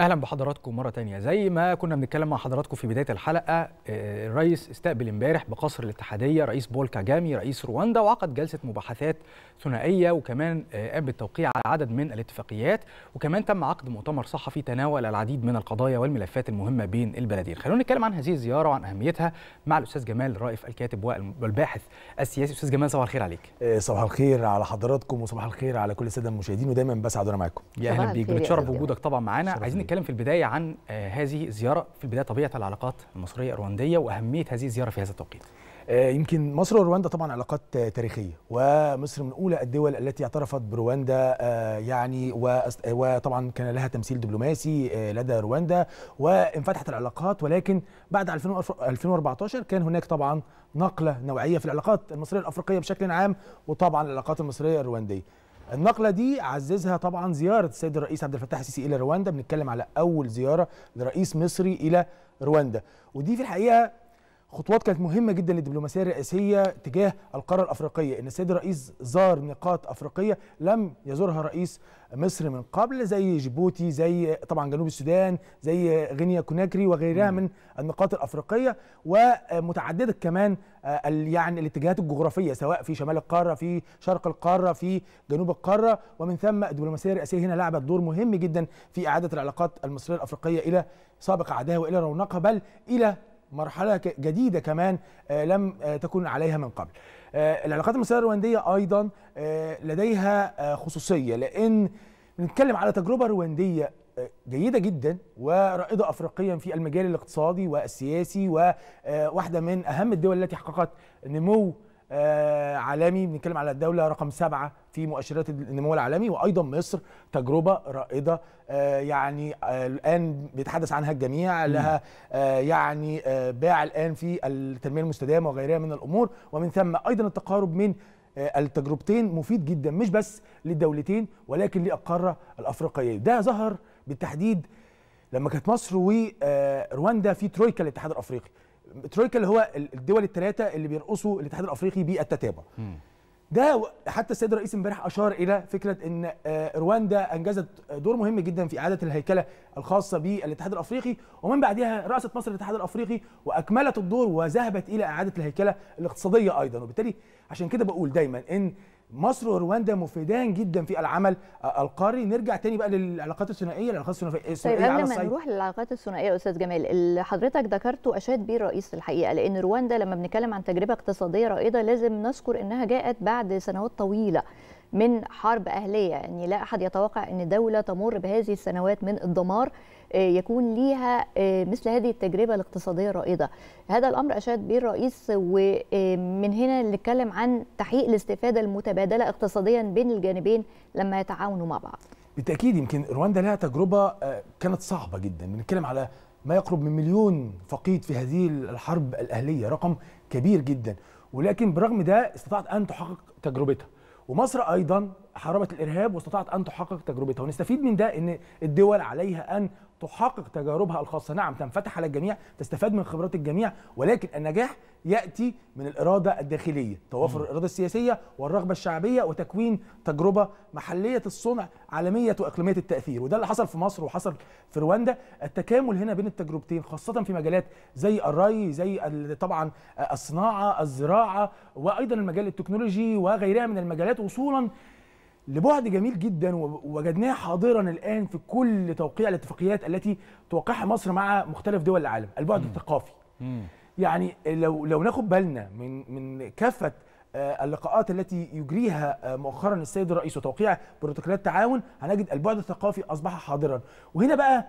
اهلا بحضراتكم مره تانية زي ما كنا بنتكلم مع حضراتكم في بدايه الحلقه آه، الرئيس استقبل امبارح بقصر الاتحاديه رئيس بول كاجامي رئيس رواندا وعقد جلسه مباحثات ثنائيه وكمان آه، قام بالتوقيع على عدد من الاتفاقيات وكمان تم عقد مؤتمر صحفي تناول العديد من القضايا والملفات المهمه بين البلدين خلونا نتكلم عن هذه الزياره وعن اهميتها مع الاستاذ جمال رائف الكاتب والباحث السياسي استاذ جمال صباح الخير عليك آه، صباح الخير على حضراتكم وصباح الخير على كل الساده المشاهدين ودايما بسعد وانا معاكم يا اهلا بيك بنتشرف بوجودك طبعا معانا عايزين نتكلم في البدايه عن آه، هذه الزياره في البدايه طبيعه العلاقات المصريه الروانديه واهميه هذه الزياره في هذا التوقيت آه، يمكن مصر ورواندا طبعا علاقات تاريخيه ومصر من اولى الدول التي اعترفت برواندا آه، يعني وطبعا كان لها تمثيل دبلوماسي لدى رواندا وانفتحت العلاقات ولكن بعد 2014 كان هناك طبعا نقله نوعيه في العلاقات المصريه الافريقيه بشكل عام وطبعا العلاقات المصريه الروانديه النقله دي عززها طبعا زياره السيد الرئيس عبد الفتاح السيسي الى رواندا بنتكلم على اول زياره لرئيس مصري الى رواندا ودي في الحقيقه خطوات كانت مهمه جدا للدبلوماسيه الرئاسيه تجاه القاره الافريقيه ان السيد الرئيس زار نقاط افريقيه لم يزورها رئيس مصر من قبل زي جيبوتي زي طبعا جنوب السودان زي غينيا كوناكري وغيرها من النقاط الافريقيه ومتعدده كمان آه، يعني الاتجاهات الجغرافيه سواء في شمال القاره في شرق القاره في جنوب القاره ومن ثم الدبلوماسيه الرئاسيه هنا لعبت دور مهم جدا في اعاده العلاقات المصريه الافريقيه الى سابق عداها والى رونقها بل الى مرحله جديده كمان آه، لم آه، تكن عليها من قبل آه، العلاقات المصريه الروانديه ايضا لديها خصوصيه لان نتكلم على تجربه روانديه جيدة جدا ورائدة أفريقيا في المجال الاقتصادي والسياسي وواحدة من أهم الدول التي حققت نمو آه، عالمي بنتكلم على الدوله رقم سبعه في مؤشرات النمو العالمي وايضا مصر تجربه رائده آه، يعني آه، الان بيتحدث عنها الجميع لها يعني باع الان في التنميه المستدامه وغيرها من الامور ومن ثم ايضا التقارب من التجربتين مفيد جدا مش بس للدولتين ولكن للقاره الافريقيه ده ظهر بالتحديد لما كانت مصر ورواندا في ترويكا الاتحاد الافريقي ترويكا اللي هو الدول الثلاثه اللي بيرقصوا الاتحاد الافريقي بالتتابع ده حتى السيد الرئيس امبارح اشار الى فكره ان آه، رواندا انجزت دور مهم جدا في اعاده الهيكله الخاصه بالاتحاد الافريقي ومن بعدها رأست مصر الاتحاد الافريقي واكملت الدور وذهبت الى اعاده الهيكله الاقتصاديه ايضا وبالتالي عشان كده بقول دايما ان مصر ورواندا مفيدان جدا في العمل القاري نرجع تاني بقى للعلاقات الثنائيه العلاقات الثنائيه طيب قبل ما نروح للعلاقات الثنائيه استاذ جمال اللي حضرتك ذكرته اشاد بيه الرئيس الحقيقه لان رواندا لما بنتكلم عن تجربه اقتصاديه رائده لازم نذكر انها جاءت بعد سنوات طويله من حرب أهلية يعني لا أحد يتوقع أن دولة تمر بهذه السنوات من الدمار آه، يكون ليها آه، مثل هذه التجربة الاقتصادية الرائدة هذا الأمر أشاد به الرئيس ومن آه، هنا نتكلم عن تحقيق الاستفادة المتبادلة اقتصاديا بين الجانبين لما يتعاونوا مع بعض بالتأكيد يمكن رواندا لها تجربة كانت صعبة جدا بنتكلم على ما يقرب من مليون فقيد في هذه الحرب الأهلية رقم كبير جدا ولكن برغم ده استطاعت أن تحقق تجربتها ومصر ايضا حاربت الارهاب واستطاعت ان تحقق تجربتها ونستفيد من ده ان الدول عليها ان تحقق تجاربها الخاصه نعم تنفتح على الجميع تستفاد من خبرات الجميع ولكن النجاح ياتي من الاراده الداخليه توافر الاراده السياسيه والرغبه الشعبيه وتكوين تجربه محليه الصنع عالميه واقليميه التاثير وده اللي حصل في مصر وحصل في رواندا التكامل هنا بين التجربتين خاصه في مجالات زي الري زي طبعا آه، الصناعه الزراعه وايضا المجال التكنولوجي وغيرها من المجالات وصولا لبعد جميل جدا ووجدناه حاضرا الان في كل توقيع الاتفاقيات التي توقعها مصر مع مختلف دول العالم، البعد مم. الثقافي. مم. يعني لو لو ناخد بالنا من من كافه آه، اللقاءات التي يجريها آه، مؤخرا السيد الرئيس وتوقيع بروتوكولات التعاون هنجد البعد الثقافي اصبح حاضرا، وهنا بقى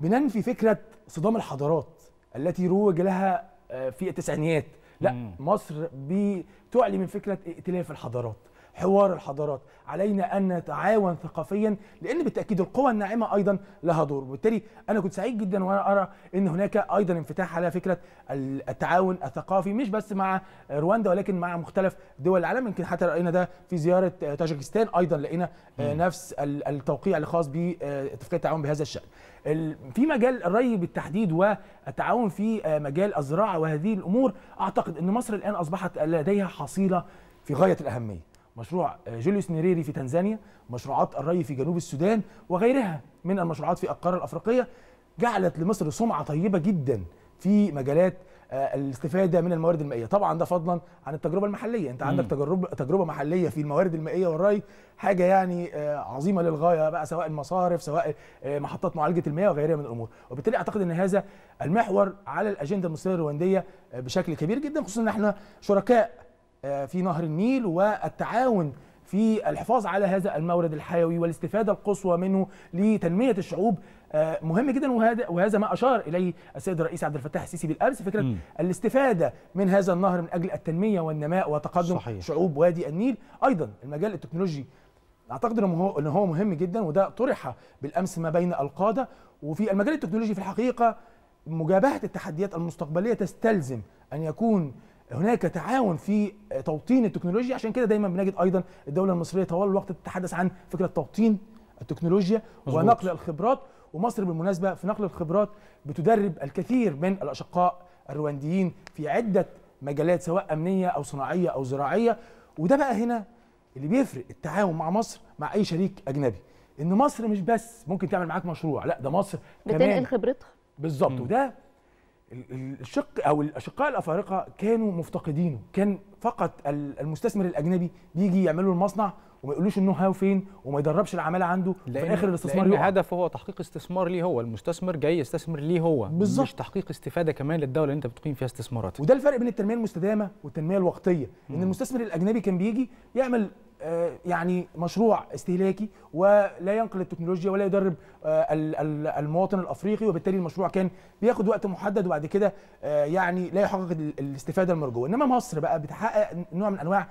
بننفي فكره صدام الحضارات التي روج لها آه، في التسعينيات، لا مم. مصر بتعلي من فكره ائتلاف الحضارات. حوار الحضارات علينا أن نتعاون ثقافيا لأن بالتأكيد القوى الناعمة أيضا لها دور وبالتالي أنا كنت سعيد جدا وأنا أرى أن هناك أيضا انفتاح على فكرة التعاون الثقافي مش بس مع رواندا ولكن مع مختلف دول العالم يمكن حتى رأينا ده في زيارة طاجكستان أيضا لقينا نفس التوقيع الخاص باتفاقية التعاون بهذا الشأن في مجال الري بالتحديد والتعاون في مجال الزراعة وهذه الأمور أعتقد أن مصر الآن أصبحت لديها حصيلة في غاية الأهمية مشروع آه، جوليوس نيريري في تنزانيا مشروعات الري في جنوب السودان وغيرها من المشروعات في القارة الأفريقية جعلت لمصر سمعة طيبة جدا في مجالات آه، الاستفاده من الموارد المائيه طبعا ده فضلا عن التجربه المحليه انت عندك تجربه تجربه محليه في الموارد المائيه والري حاجه يعني آه، عظيمه للغايه بقى سواء المصارف سواء محطات معالجه المياه وغيرها من الامور وبالتالي اعتقد ان هذا المحور على الاجنده المصريه الروانديه بشكل كبير جدا خصوصا ان احنا شركاء آه، في نهر النيل والتعاون في الحفاظ على هذا المورد الحيوي والاستفاده القصوى منه لتنميه الشعوب آه، مهم جدا وهذا ما اشار اليه السيد الرئيس عبد الفتاح السيسي بالامس فكره م. الاستفاده من هذا النهر من اجل التنميه والنماء وتقدم صحيح. شعوب وادي النيل ايضا المجال التكنولوجي اعتقد انه هو مهم جدا وده طرح بالامس ما بين القاده وفي المجال التكنولوجي في الحقيقه مجابهه التحديات المستقبليه تستلزم ان يكون هناك تعاون في توطين التكنولوجيا عشان كده دايما بنجد ايضا الدوله المصريه طوال الوقت تتحدث عن فكره توطين التكنولوجيا مزبوط. ونقل الخبرات ومصر بالمناسبه في نقل الخبرات بتدرب الكثير من الاشقاء الروانديين في عده مجالات سواء امنيه او صناعيه او زراعيه وده بقى هنا اللي بيفرق التعاون مع مصر مع اي شريك اجنبي ان مصر مش بس ممكن تعمل معاك مشروع لا ده مصر بتنقل خبرتها بالظبط وده الشق او الاشقاء الافارقه كانوا مفتقدينه كان فقط المستثمر الاجنبي بيجي يعمل له المصنع وما يقولوش النو هاو فين وما يدربش العماله عنده في اخر الاستثمار لان الهدف هو تحقيق استثمار ليه هو المستثمر جاي يستثمر ليه هو بالظبط مش تحقيق استفاده كمان للدوله اللي انت بتقيم فيها استثمارات وده الفرق بين التنميه المستدامه والتنميه الوقتيه ان المستثمر الاجنبي كان بيجي يعمل آه، يعني مشروع استهلاكي ولا ينقل التكنولوجيا ولا يدرب آه، المواطن الافريقي وبالتالي المشروع كان بياخد وقت محدد وبعد كده آه، يعني لا يحقق الاستفاده المرجوه انما مصر بقى بتحقق نوع من انواع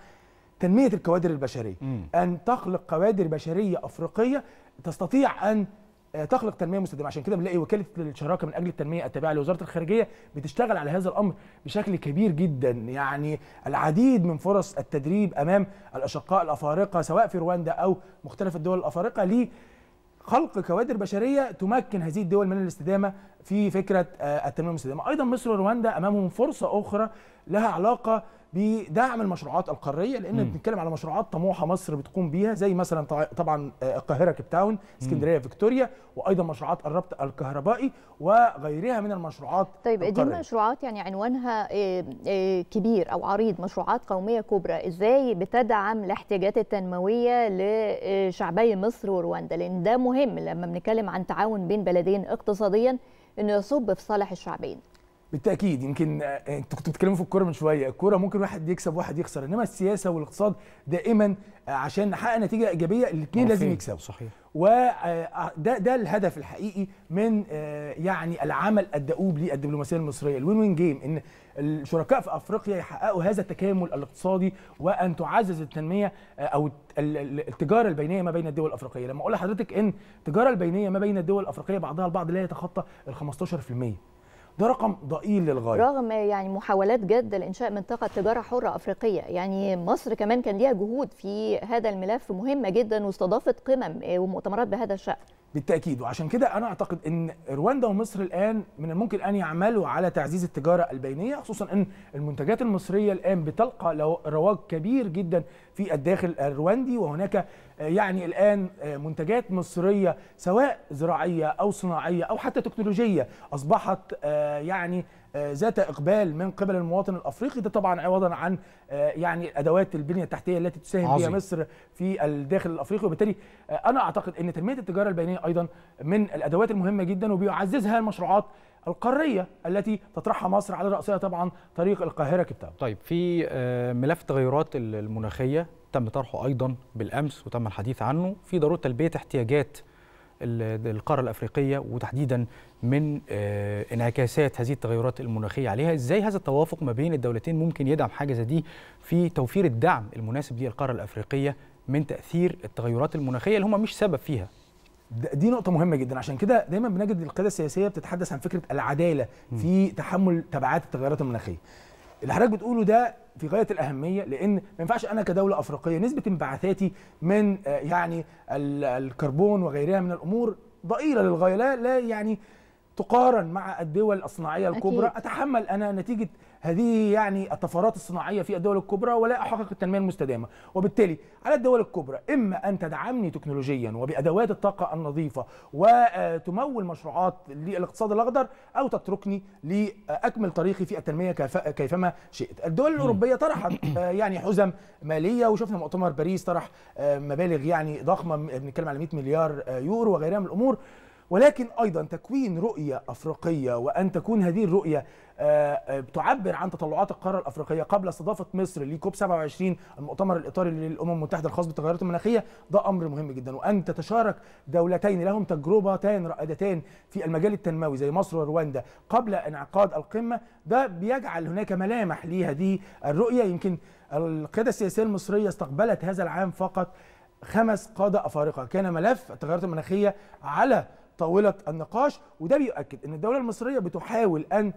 تنميه الكوادر البشريه ان تخلق كوادر بشريه افريقيه تستطيع ان آه، تخلق تنميه مستدامه عشان كده بنلاقي وكاله الشراكه من اجل التنميه التابعه لوزاره الخارجيه بتشتغل على هذا الامر بشكل كبير جدا يعني العديد من فرص التدريب امام الاشقاء الافارقه سواء في رواندا او مختلف الدول الافارقه ل خلق كوادر بشريه تمكن هذه الدول من الاستدامه في فكره آه، التنميه المستدامه، ايضا مصر ورواندا امامهم فرصه اخرى لها علاقه بدعم المشروعات القاريه لان بنتكلم على مشروعات طموحه مصر بتقوم بيها زي مثلا طبعا آه، القاهره كيب تاون اسكندريه فيكتوريا وايضا مشروعات الربط الكهربائي وغيرها من المشروعات طيب القارية. دي مشروعات يعني عنوانها آه، آه، كبير او عريض مشروعات قوميه كبرى ازاي بتدعم الاحتياجات التنمويه لشعبي مصر ورواندا لان ده مهم لما بنتكلم عن تعاون بين بلدين اقتصاديا انه يصب في صالح الشعبين بالتاكيد يمكن آه، انت كنت بتتكلموا في الكوره من شويه الكوره ممكن واحد يكسب واحد يخسر انما السياسه والاقتصاد دائما آه، عشان نحقق نتيجه ايجابيه الاثنين لازم يكسبوا صحيح وده آه، ده الهدف الحقيقي من يعني العمل الدؤوب للدبلوماسيه المصريه الوين وين جيم ان الشركاء في افريقيا يحققوا هذا التكامل الاقتصادي وان تعزز التنميه او التجاره البينيه ما بين الدول الافريقيه لما اقول لحضرتك ان التجاره البينيه ما بين الدول الافريقيه بعضها البعض لا يتخطى ال 15% ده رقم ضئيل للغايه رغم يعني محاولات جاده لانشاء منطقه تجاره حره افريقيه يعني مصر كمان كان ليها جهود في هذا الملف مهمه جدا واستضافت قمم ومؤتمرات بهذا الشان بالتاكيد وعشان كده انا اعتقد ان رواندا ومصر الان من الممكن ان يعملوا على تعزيز التجاره البينيه خصوصا ان المنتجات المصريه الان بتلقى رواج كبير جدا في الداخل الرواندي وهناك آه، يعني الآن آه، منتجات مصرية سواء زراعية أو صناعية أو حتى تكنولوجية أصبحت آه، يعني ذات اقبال من قبل المواطن الافريقي ده طبعا عوضا عن يعني ادوات البنيه التحتيه التي تساهم بها مصر في الداخل الافريقي وبالتالي انا اعتقد ان تنميه التجاره البينيه ايضا من الادوات المهمه جدا وبيعززها المشروعات القاريه التي تطرحها مصر على راسها طبعا طريق القاهره كيب طيب في ملف تغيرات المناخيه تم طرحه أيضا بالأمس وتم الحديث عنه في ضرورة تلبية احتياجات القارة الأفريقية وتحديدا من آه، انعكاسات هذه التغيرات المناخية عليها إزاي هذا التوافق ما بين الدولتين ممكن يدعم حاجة زي دي في توفير الدعم المناسب للقارة الأفريقية من تأثير التغيرات المناخية اللي هم مش سبب فيها دي نقطة مهمة جدا عشان كده دايما بنجد القيادة السياسية بتتحدث عن فكرة العدالة في تحمل تبعات التغيرات المناخية اللي حضرتك بتقوله ده في غايه الاهميه لان ما ينفعش انا كدوله افريقيه نسبه انبعاثاتي من آه، يعني الكربون وغيرها من الامور ضئيله للغايه لا لا يعني تقارن مع الدول الصناعيه الكبرى أكيد. اتحمل انا نتيجه هذه يعني الطفرات الصناعيه في الدول الكبرى ولا احقق التنميه المستدامه وبالتالي على الدول الكبرى اما ان تدعمني تكنولوجيا وبادوات الطاقه النظيفه وتمول مشروعات للاقتصاد الاخضر او تتركني لاكمل طريقي في التنميه كيفما شئت الدول الاوروبيه طرحت آه، يعني حزم ماليه وشفنا مؤتمر باريس طرح آه، مبالغ يعني ضخمه بنتكلم على 100 مليار آه، يورو وغيرها من الامور ولكن أيضا تكوين رؤية أفريقية وأن تكون هذه الرؤية آه، آه، بتعبر عن تطلعات القارة الأفريقية قبل استضافة مصر لكوب 27 المؤتمر الإطاري للأمم المتحدة الخاص بالتغيرات المناخية ده أمر مهم جدا وأن تتشارك دولتين لهم تجربتان رائدتان في المجال التنموي زي مصر ورواندا قبل انعقاد القمة ده بيجعل هناك ملامح لهذه الرؤية يمكن القيادة السياسية المصرية استقبلت هذا العام فقط خمس قادة أفارقة كان ملف التغيرات المناخية على طاوله النقاش وده بيؤكد ان الدوله المصريه بتحاول ان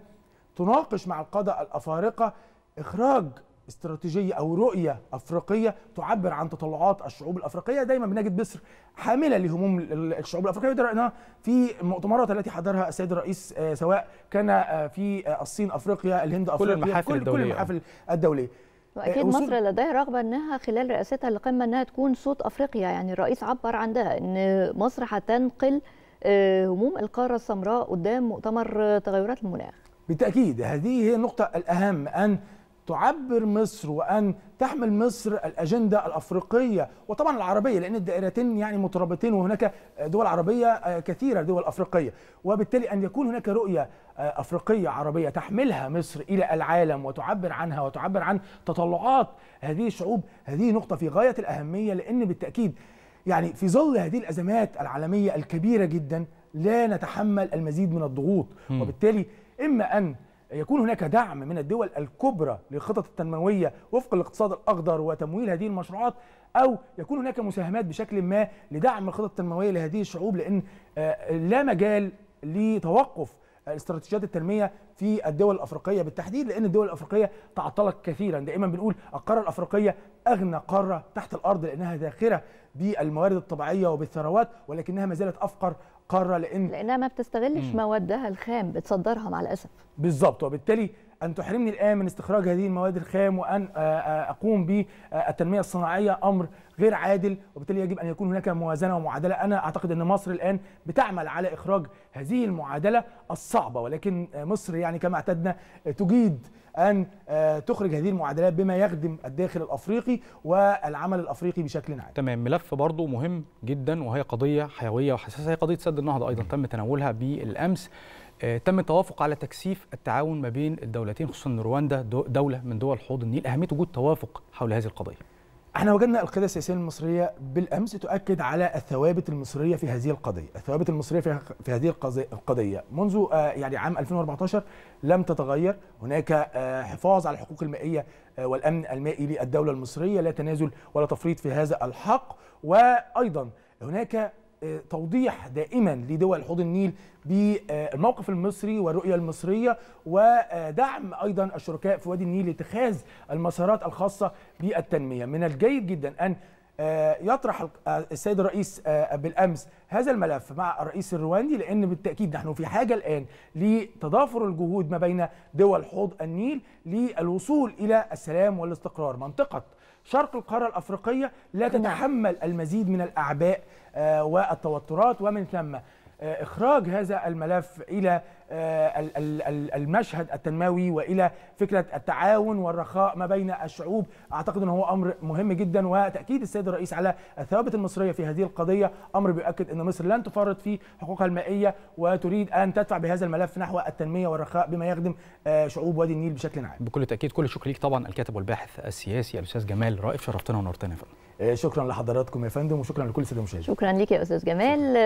تناقش مع القاده الافارقه اخراج استراتيجيه او رؤيه افريقيه تعبر عن تطلعات الشعوب الافريقيه دايما بنجد مصر حامله لهموم الشعوب الافريقيه وده رايناه في المؤتمرات التي حضرها السيد الرئيس آه، سواء كان آه، في آه، الصين افريقيا الهند افريقيا كل المحافل كل الدوليه كل المحافل الدوليه واكيد مصر لديها رغبه انها خلال رئاستها للقمه انها تكون صوت افريقيا يعني الرئيس عبر عن ده ان مصر هتنقل آه، هموم القارة السمراء قدام مؤتمر تغيرات المناخ بالتأكيد هذه هي النقطة الأهم أن تعبر مصر وأن تحمل مصر الأجندة الأفريقية وطبعا العربية لأن الدائرتين يعني مترابطين وهناك دول عربية آه، كثيرة دول أفريقية وبالتالي أن يكون هناك رؤية آه، أفريقية عربية تحملها مصر إلى العالم وتعبر عنها وتعبر عن تطلعات هذه الشعوب هذه نقطة في غاية الأهمية لأن بالتأكيد يعني في ظل هذه الأزمات العالمية الكبيرة جدا لا نتحمل المزيد من الضغوط م. وبالتالي إما أن يكون هناك دعم من الدول الكبرى للخطط التنمويه وفق الاقتصاد الاخضر وتمويل هذه المشروعات او يكون هناك مساهمات بشكل ما لدعم الخطط التنمويه لهذه الشعوب لان آه، لا مجال لتوقف استراتيجيات التنميه في الدول الافريقيه بالتحديد لان الدول الافريقيه تعطلت كثيرا دائما بنقول القاره الافريقيه اغنى قاره تحت الارض لانها ذاخره بالموارد الطبيعيه وبالثروات ولكنها ما زالت افقر قاره لان لانها ما بتستغلش موادها الخام بتصدرها مع الاسف بالظبط وبالتالي أن تحرمني الآن من استخراج هذه المواد الخام وأن آه، آه، أقوم بالتنمية الصناعية أمر غير عادل وبالتالي يجب أن يكون هناك موازنة ومعادلة أنا أعتقد أن مصر الآن بتعمل على إخراج هذه المعادلة الصعبة ولكن مصر يعني كما اعتدنا تجيد أن آه، تخرج هذه المعادلات بما يخدم الداخل الأفريقي والعمل الأفريقي بشكل عام تمام ملف برضه مهم جدا وهي قضية حيوية وحساسة هي قضية سد النهضة أيضا تم تناولها بالأمس آه، تم التوافق على تكثيف التعاون ما بين الدولتين خصوصا ان رواندا دوله من دول حوض النيل اهميه وجود توافق حول هذه القضيه احنا وجدنا القيادة السياسية المصرية بالأمس تؤكد على الثوابت المصرية في هذه القضية الثوابت المصرية في هذه القضية منذ آه، يعني عام 2014 لم تتغير هناك آه، حفاظ على الحقوق المائية والأمن المائي للدولة المصرية لا تنازل ولا تفريط في هذا الحق وأيضا هناك توضيح دائما لدول حوض النيل بالموقف المصري والرؤيه المصريه ودعم ايضا الشركاء في وادي النيل لاتخاذ المسارات الخاصه بالتنميه من الجيد جدا ان آه، يطرح آه، السيد الرئيس آه، بالامس هذا الملف مع الرئيس الرواندي لان بالتاكيد نحن في حاجه الان لتضافر الجهود ما بين دول حوض النيل للوصول الى السلام والاستقرار منطقه شرق القارة الأفريقية لا نعم. تتحمل المزيد من الأعباء آه، والتوترات ومن ثم آه، اخراج هذا الملف الى آه، المشهد التنموي والى فكره التعاون والرخاء ما بين الشعوب اعتقد ان هو امر مهم جدا وتاكيد السيد الرئيس على الثوابت المصريه في هذه القضيه امر بيؤكد ان مصر لن تفرط في حقوقها المائيه وتريد ان تدفع بهذا الملف نحو التنميه والرخاء بما يخدم آه، شعوب وادي النيل بشكل عام بكل تاكيد كل الشكر ليك طبعا الكاتب والباحث السياسي الاستاذ جمال رائف شرفتنا ونورتنا يا فندم شكرا لحضراتكم يا فندم وشكرا لكل ساده المشاهدين شكرا ليك يا استاذ جمال